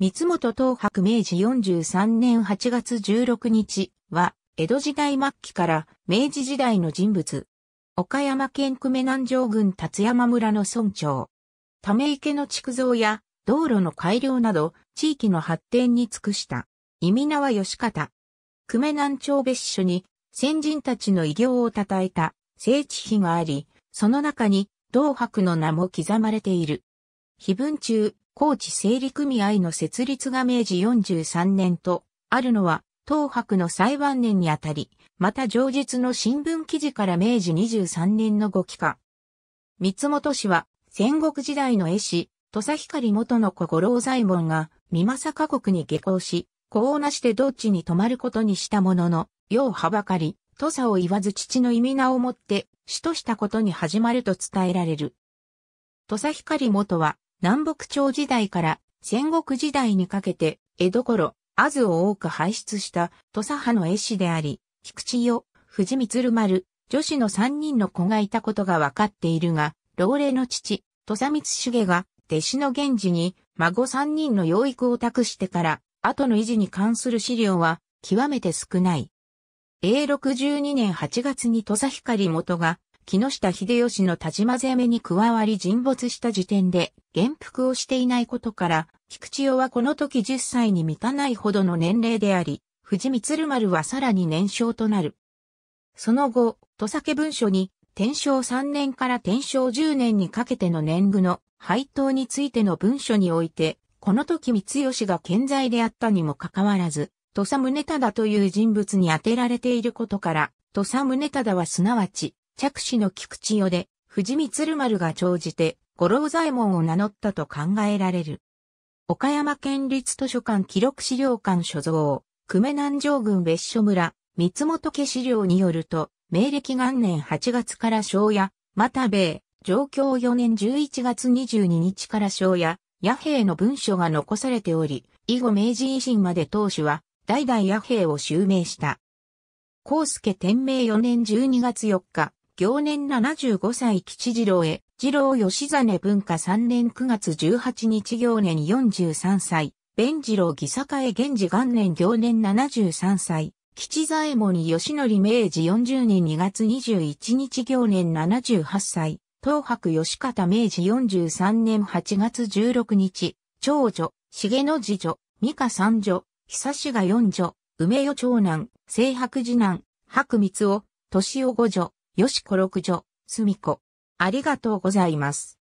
三本東博明治43年8月16日は、江戸時代末期から明治時代の人物。岡山県久米南城郡達山村の村長。ため池の築造や道路の改良など、地域の発展に尽くした。意味名は吉方。久米南町別所に先人たちの偉業を称えた聖地碑があり、その中に東博の名も刻まれている。碑文中、高知整理組合の設立が明治43年と、あるのは、東博の裁判年にあたり、また上述の新聞記事から明治23年の後期化。三本氏は、戦国時代の絵師、土佐光元の小五郎左衛門が、三政家国に下校し、子をなして同地に泊まることにしたものの、世をはばかり、土佐を言わず父の意味名をもって、死としたことに始まると伝えられる。土佐光元は、南北朝時代から戦国時代にかけて、江戸頃、アズを多く輩出した土佐派の絵師であり、菊池代、藤光丸、女子の三人の子がいたことが分かっているが、老齢の父、土佐光重が弟子の源氏に孫三人の養育を託してから、後の維持に関する資料は極めて少ない。A62 年8月に土佐光元が木下秀吉の田島攻めに加わり沈没した時点で元服をしていないことから、菊千代はこの時10歳に満たないほどの年齢であり、藤光丸はさらに年少となる。その後、土佐家文書に、天正3年から天正10年にかけての年貢の配当についての文書において、この時光吉が健在であったにもかかわらず、土佐宗忠という人物に充てられていることから、土佐宗忠はすなわち、着手の菊池代で、藤光丸が長じて、五郎左衛門を名乗ったと考えられる。岡山県立図書館記録資料館所蔵、久米南城郡別所村、三本家資料によると、明暦元年8月から庄屋、又兵衛、上京4年11月22日から庄屋、野兵の文書が残されており、以後明治維新まで当主は、代々野兵を襲名した。康介天明4年12月4日、行年75歳吉次郎へ、次郎吉実文化3年9月18日行年43歳、弁次郎義坂へ現時元年行年73歳、吉左衛門義則明治40年2月21日行年78歳、東博吉方明治43年8月16日、長女、重野次女、美香三女、久志が四女、梅代長男、清白次男、白光夫、年男五女、よしころくじょ、すみこ。ありがとうございます。